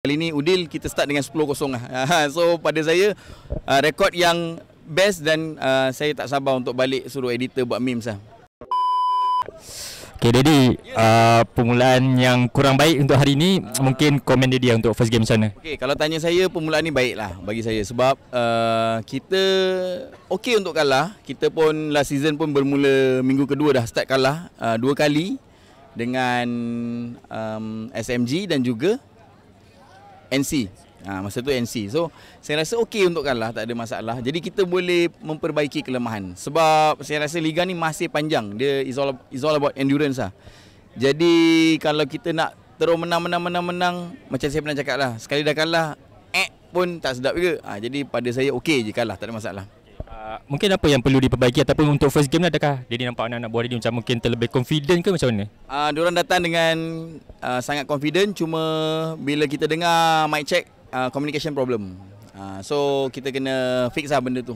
Kali ini Udil kita start dengan 10-0 lah. Ah, so pada saya ah, rekod yang best dan ah, saya tak sabar untuk balik suruh editor buat memes lah. Okay Daddy, yeah. uh, permulaan yang kurang baik untuk hari ini uh. mungkin komen dia lah untuk first game sana. Okay, kalau tanya saya permulaan ni baik lah bagi saya sebab uh, kita okay untuk kalah. Kita pun last season pun bermula minggu kedua dah start kalah uh, dua kali dengan um, SMG dan juga NC. Ha, ah, masa tu NC. So saya rasa okey untuk kalah tak ada masalah. Jadi kita boleh memperbaiki kelemahan sebab saya rasa liga ni masih panjang. Dia is all, is all about endurance lah. Jadi kalau kita nak terus menang menang menang menang macam saya pernah cakap lah sekali dah kalah eh pun tak sedap juga. Ha, jadi pada saya okey je kalah tak ada masalah. Ah, mungkin apa yang perlu diperbaiki ataupun untuk first game ni adakah Didi nampak anak-anak buah Didi macam mungkin terlebih confident ke macam mana? Ah uh, diorang datang dengan uh, sangat confident cuma bila kita dengar mic check uh, communication problem. Uh, so kita kena fix lah benda tu.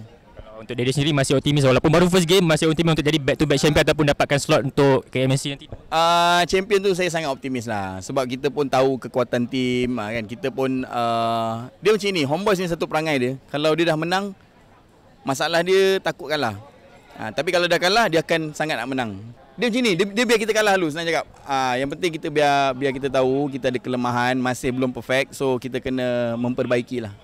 Untuk Dede sendiri masih optimis walaupun baru first game masih optimis untuk jadi back to back champion ataupun dapatkan slot untuk KMC nanti. uh, champion tu saya sangat optimis lah sebab kita pun tahu kekuatan tim kan kita pun uh, dia macam ni homeboys ni satu perangai dia kalau dia dah menang masalah dia takut kalah. Ha, tapi kalau dah kalah dia akan sangat nak menang. Dia macam ni, dia, dia biar kita kalah dulu senang cakap. Ha, yang penting kita biar biar kita tahu kita ada kelemahan, masih belum perfect. So kita kena memperbaikilah.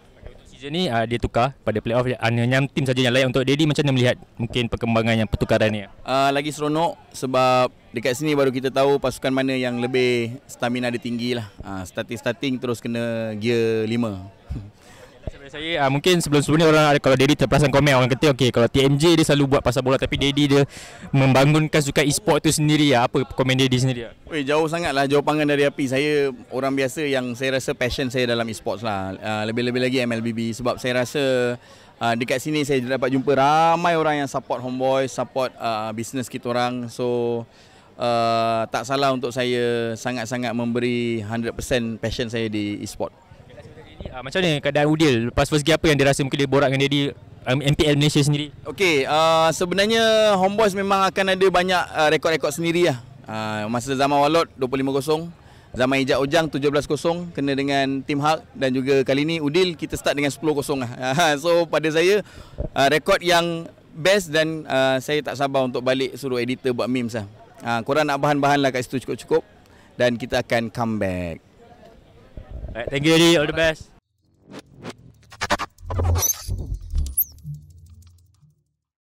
Season ni uh, dia tukar pada playoff hanya tim saja yang layak untuk Daddy macam mana melihat mungkin perkembangan yang pertukaran ni? Uh, lagi seronok sebab dekat sini baru kita tahu pasukan mana yang lebih stamina dia tinggi lah. Uh, ah, starting-starting terus kena gear 5. saya uh, mungkin sebelum-sebelum ni orang ada kalau Daddy terperasan komen orang kata okey kalau TMJ dia selalu buat pasal bola tapi Daddy dia membangunkan sukan e-sport tu sendiri ya. Apa komen Daddy sendiri? Ah? Weh jauh sangatlah jawapan dari api. Saya orang biasa yang saya rasa passion saya dalam e-sports lah. Uh, lebih-lebih lagi MLBB sebab saya rasa uh, dekat sini saya dapat jumpa ramai orang yang support Homeboy, support uh, bisnes kita orang. So Uh, tak salah untuk saya sangat-sangat memberi 100% passion saya di e-sport sendiri uh, macam mana keadaan Udil lepas first game apa yang dia rasa mungkin dia borak dengan dia di um, MPL Malaysia sendiri okey uh, sebenarnya homeboys memang akan ada banyak uh, rekod-rekod sendiri lah. uh, masa zaman Walot 25-0 Zaman Ijak Ojang 17-0 Kena dengan Tim Hulk Dan juga kali ni Udil kita start dengan 10-0 lah. Uh, so pada saya uh, Rekod yang best dan uh, saya tak sabar untuk balik suruh editor buat memes lah. Uh, korang nak bahan-bahan lah kat situ cukup-cukup dan kita akan comeback. Alright, thank you Yuri, all the best.